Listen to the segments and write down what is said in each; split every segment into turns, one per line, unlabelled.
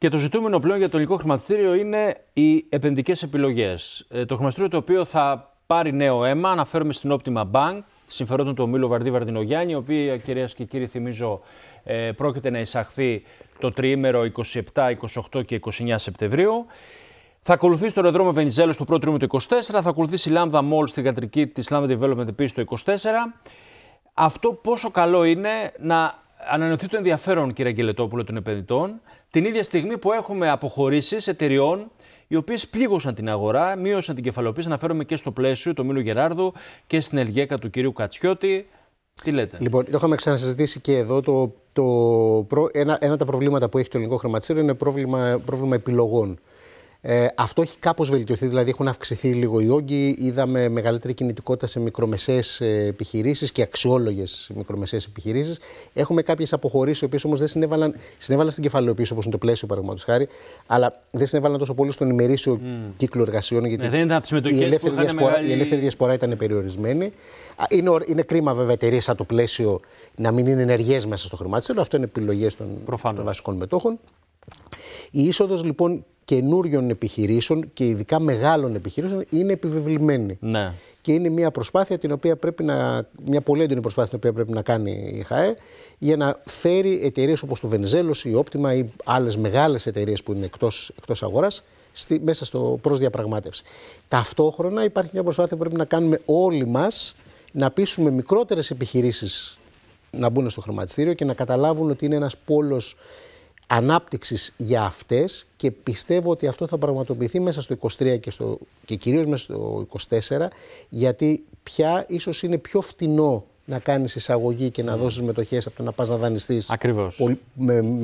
Και το ζητούμενο πλέον για το ελληνικό χρηματιστήριο είναι οι επενδυτικές επιλογές. Ε, το χρηματιστήριο το οποίο θα πάρει νέο αίμα, αναφέρομαι στην Optima Bank, συμφερόντων του ομίλου Βαρδί Βαρδινογιάννη, η οποία κυρίες και κύριοι θυμίζω ε, πρόκειται να εισαχθεί το τριήμερο 27, 28 και 29 Σεπτεμβρίου. Θα ακολουθήσει το αεροδρόμιο Βενιζέλος στο πρώτο τρίμηνο του 24, θα ακολουθήσει η Lambda Mall στην κατρική τη Lambda Development επίσης το 24. Αυτό πόσο καλό είναι να ανανεωθεί το ενδιαφέρον, κύριε Αγγελετόπουλο, των επενδυτών, την ίδια στιγμή που έχουμε αποχωρήσεις εταιριών οι οποίες πλήγωσαν την αγορά, μείωσαν την κεφαλοποίηση. Αναφέρομαι και στο πλαίσιο του Μίλου Γεράρδου και στην Ελγέκα του κυρίου Κατσιώτη. Τι λέτε.
Λοιπόν, το είχαμε ξανασυζητήσει και εδώ. Το, το, ένα, ένα από τα προβλήματα που έχει το ελληνικό χρηματιστήριο είναι πρόβλημα, πρόβλημα επιλογών. Ε, αυτό έχει κάπως βελτιωθεί, δηλαδή έχουν αυξηθεί λίγο οι όγκοι. Είδαμε μεγαλύτερη κινητικότητα σε μικρομεσαίες ε, επιχειρήσεις και αξιόλογες μικρομεσαίες επιχειρήσεις. Έχουμε κάποιες αποχωρήσεις, οι οποίες όμως δεν συνέβαλαν, συνέβαλαν στην κεφαλαιοποίηση, όπως είναι το πλαίσιο παραδείγματος χάρη, αλλά δεν συνέβαλαν τόσο πολύ στον ημερήσιο mm. κύκλο εργασιών. Γιατί ναι, δεν ήταν η, ελεύθερη διασπορά, μεγάλη... η ελεύθερη διασπορά ήταν περιορισμένη. Είναι, είναι κρίμα, βέβαια, εταιρείες σαν το πλαίσιο να μην είναι ενεργές μέσα στο χρηματιστήριο. Αυτό είναι επιλογές των, των βασικών μετόχων. Η είσοδος λοιπόν καινούριων επιχειρήσεων και ειδικά μεγάλων επιχειρήσεων είναι επιβεβλημένη. Ναι. Και είναι μια προσπάθεια την οποία πρέπει να. μια πολύ έντονη προσπάθεια την οποία πρέπει να κάνει η ΧΑΕ για να φέρει εταιρείες όπως το Βενιζέλος, η Όπτιμα ή άλλες μεγάλες εταιρείες που είναι εκτός εκτός αγοράς μέσα στο προς διαπραγμάτευση. Ταυτόχρονα υπάρχει μια προσπάθεια που πρέπει να κάνουμε όλοι μας να πείσουμε μικρότερες επιχειρήσεις να μπουν στο χρηματιστήριο και να καταλάβουν ότι είναι ένας πόλος ανάπτυξης για αυτές και πιστεύω ότι αυτό θα πραγματοποιηθεί μέσα στο 23 και, στο, και κυρίως μέσα στο 24 γιατί πια ίσως είναι πιο φτηνό να κάνεις εισαγωγή και να mm. δώσεις μετοχές από το να πας να δανειστείς με,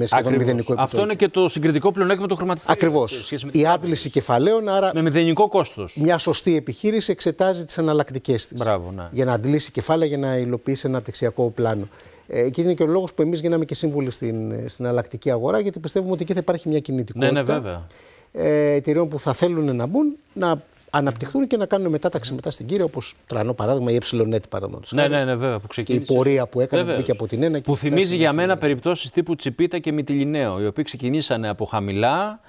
σχεδόν μηδενικό επιτόκιο. Αυτό είναι και το συγκριτικό πλεονέκτημα του χρηματιστήριου. Ακριβώς. Η άπληση κεφαλαίων, άρα με μηδενικό κόστος. μια σωστή επιχείρηση εξετάζει τις αναλλακτικές της ναι. για να αντλήσει κεφάλαια, για να υλοποιήσει ένα απεξιακό πλάνο. Ε, και είναι και ο λόγος που εμείς γίναμε και σύμβουλοι στην, στην αλλακτική αγορά, γιατί πιστεύουμε ότι εκεί θα υπάρχει μια κινητικότητα. Ναι, ναι, βέβαια. Ε, εταιρεών που θα θέλουν να μπουν, να αναπτυχθούν και να κάνουν μετάταξη μετά στην κύρια, όπως τρανό παράδειγμα, η ΕΕΝΕΤ παραδείγματος. Ναι,
ναι, ναι, βέβαια. Που ξεκίνησε. Και η πορεία που έκανε βέβαια.
από την ένα και Που θυμίζει για
μένα περιπτώσεις τύπου Τσιπίτα και Μιτιλινέο, οι οποίοι ξεκινήσανε από χαμηλά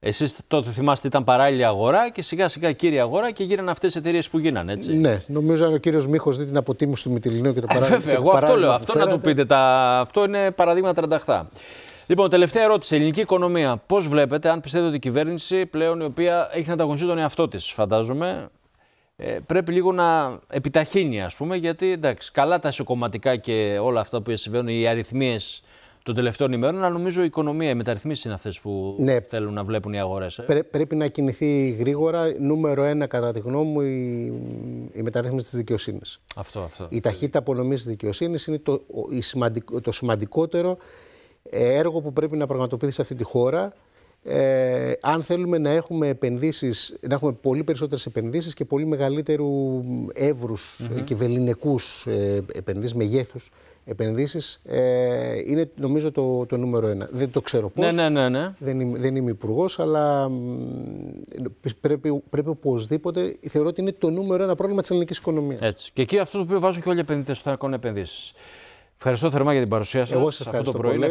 Εσείς τότε θυμάστε ήταν παράλληλη αγορά και σιγά σιγά κύρια αγορά και γίνανε αυτές οι εταιρείες που γίνανε. Έτσι. Ναι,
νομίζω αν ο κύριος Μίχος δει την αποτίμηση του Μητυλινίου και το ε, παράλληλο. Βέβαια, εγώ αυτό λέω. Αυτό να του
πείτε. Τα... Αυτό είναι παραδείγμα 38. Λοιπόν, τελευταία ερώτηση. Ελληνική οικονομία. Πώς βλέπετε, αν πιστεύετε ότι η κυβέρνηση πλέον η οποία έχει να ανταγωνιστεί τον εαυτό της, φαντάζομαι, ε, πρέπει λίγο να επιταχύνει, ας πούμε, γιατί εντάξει, καλά τα ισοκομματικά και όλα αυτά που συμβαίνουν, οι αριθμίες των τελευταίων ημέρων, αλλά νομίζω η οικονομία, οι μεταρρυθμίσεις είναι αυτές που ναι. θέλουν να βλέπουν οι αγορές. Ε.
πρέπει να κινηθεί γρήγορα. Νούμερο ένα, κατά τη γνώμη μου, η, η μεταρρύθμιση της δικαιοσύνης.
Αυτό, αυτό. Η
ταχύτητα απονομής της δικαιοσύνης είναι το, το σημαντικότερο ε, έργο που πρέπει να πραγματοποιηθεί σε αυτή τη χώρα ε, αν θέλουμε να έχουμε επενδύσεις, να έχουμε πολύ περισσότερες επενδύσεις και πολύ μεγαλύτερου εύρους mm και βεληνικούς ε, επενδύσεις, μεγέθους επενδύσεις, ε, είναι νομίζω το, το νούμερο ένα. Δεν το ξέρω ναι, πώς, ναι, ναι, Δεν, είμαι, δεν είμαι υπουργός, αλλά πρέπει, πρέπει οπωσδήποτε, θεωρώ ότι είναι το νούμερο ένα πρόβλημα της ελληνικής οικονομίας.
Έτσι. Και εκεί αυτό το οποίο βάζουν και όλοι οι επενδυτές, όταν κάνουν επενδύσεις. Ευχαριστώ θερμά για την παρουσία σας. Εγώ σας ευχαριστώ αυτό πολύ.